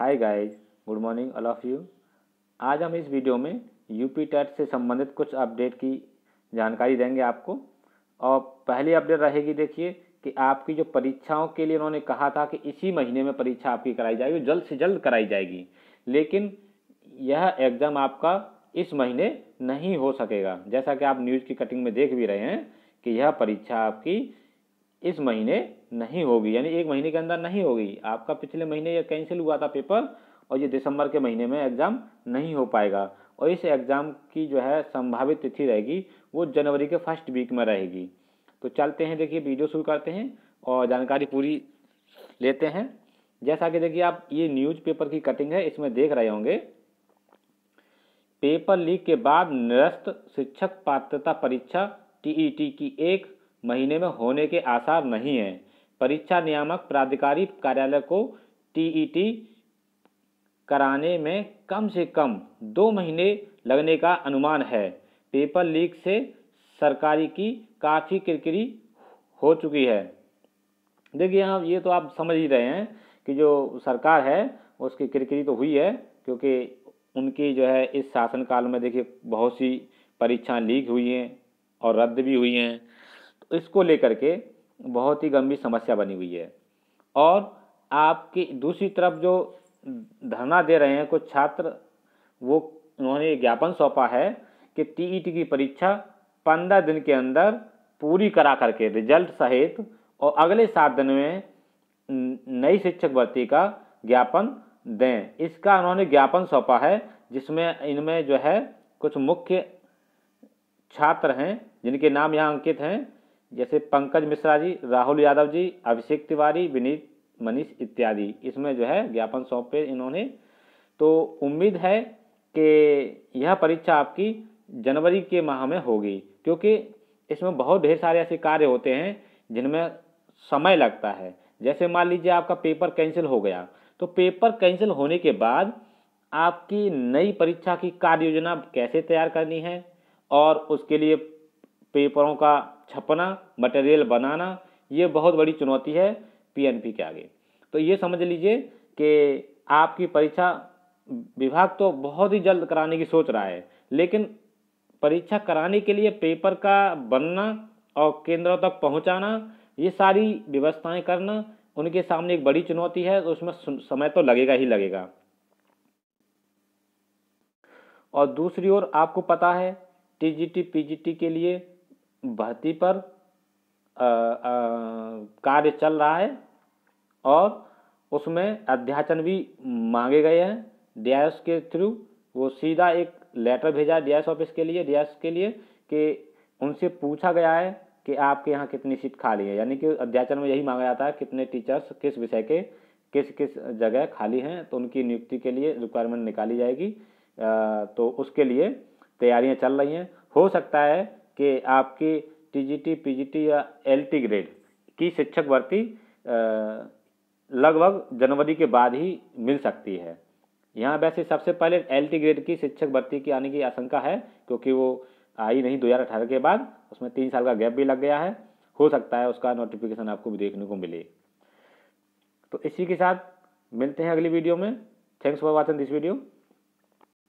hi guys good morning all of you आज हम इस वीडियो में यूपी टेट से संबंधित कुछ अपडेट की जानकारी देंगे आपको और पहली अपडेट रहेगी देखिए कि आपकी जो परीक्षाओं के लिए उन्होंने कहा था कि इसी महीने में परीक्षा आपकी कराई जाएगी जल्द से जल्द कराई जाएगी लेकिन यह एग्ज़ाम आपका इस महीने नहीं हो सकेगा जैसा कि आप न्यूज़ की कटिंग में देख भी रहे हैं कि यह परीक्षा आपकी इस महीने नहीं होगी यानी एक महीने के अंदर नहीं होगी आपका पिछले महीने यह कैंसिल हुआ था पेपर और ये दिसंबर के महीने में एग्ज़ाम नहीं हो पाएगा और इस एग्ज़ाम की जो है संभावित तिथि रहेगी वो जनवरी के फर्स्ट वीक में रहेगी तो चलते हैं देखिए वीडियो शुरू करते हैं और जानकारी पूरी लेते हैं जैसा कि देखिए आप ये न्यूज़पेपर की कटिंग है इसमें देख रहे होंगे पेपर लीक के बाद निरस्त शिक्षक पात्रता परीक्षा टी e की एक महीने में होने के आसार नहीं हैं परीक्षा नियामक प्राधिकारी कार्यालय को टीईटी कराने में कम से कम दो महीने लगने का अनुमान है पेपर लीक से सरकारी की काफ़ी किरकिरी हो चुकी है देखिए हम ये तो आप समझ ही रहे हैं कि जो सरकार है उसकी किरकिरी तो हुई है क्योंकि उनकी जो है इस शासनकाल में देखिए बहुत सी परीक्षाएं लीक हुई हैं और रद्द भी हुई हैं तो इसको लेकर के बहुत ही गंभीर समस्या बनी हुई है और आपकी दूसरी तरफ जो धरना दे रहे हैं कुछ छात्र वो उन्होंने ज्ञापन सौंपा है कि टीईटी e की परीक्षा पंद्रह दिन के अंदर पूरी करा करके रिजल्ट सहित और अगले सात दिन में नई शिक्षक भर्ती का ज्ञापन दें इसका उन्होंने ज्ञापन सौंपा है जिसमें इनमें जो है कुछ मुख्य छात्र हैं जिनके नाम यहाँ अंकित हैं जैसे पंकज मिश्रा जी राहुल यादव जी अभिषेक तिवारी विनीत मनीष इत्यादि इसमें जो है ज्ञापन सौंपे इन्होंने तो उम्मीद है कि यह परीक्षा आपकी जनवरी के माह में होगी क्योंकि इसमें बहुत ढेर सारे ऐसे कार्य होते हैं जिनमें समय लगता है जैसे मान लीजिए आपका पेपर कैंसिल हो गया तो पेपर कैंसिल होने के बाद आपकी नई परीक्षा की कार्य योजना कैसे तैयार करनी है और उसके लिए पेपरों का छपना मटेरियल बनाना ये बहुत बड़ी चुनौती है पीएनपी के आगे तो ये समझ लीजिए कि आपकी परीक्षा विभाग तो बहुत ही जल्द कराने की सोच रहा है लेकिन परीक्षा कराने के लिए पेपर का बनना और केंद्रों तक पहुंचाना ये सारी व्यवस्थाएं करना उनके सामने एक बड़ी चुनौती है तो उसमें समय तो लगेगा ही लगेगा और दूसरी ओर आपको पता है टी जी के लिए भर्ती पर कार्य चल रहा है और उसमें अध्याचन भी मांगे गए हैं डी के थ्रू वो सीधा एक लेटर भेजा है डी ऑफिस के लिए डी के लिए कि उनसे पूछा गया है कि आपके यहाँ कितनी सीट खाली है यानी कि अध्याचन में यही मांगा जाता है कितने टीचर्स किस विषय के किस किस जगह खाली हैं तो उनकी नियुक्ति के लिए रिक्वायरमेंट निकाली जाएगी आ, तो उसके लिए तैयारियां चल रही हैं हो सकता है कि आपकी टीजीटी पीजीटी या एलटी ग्रेड की शिक्षक भर्ती लगभग जनवरी के बाद ही मिल सकती है यहाँ वैसे सबसे पहले एलटी ग्रेड की शिक्षक भर्ती की आने की आशंका है क्योंकि वो आई नहीं अठारह के बाद उसमें तीन साल का गैप भी लग गया है हो सकता है उसका नोटिफिकेशन आपको भी देखने को मिले तो इसी के साथ मिलते हैं अगली वीडियो में thanks for watching this video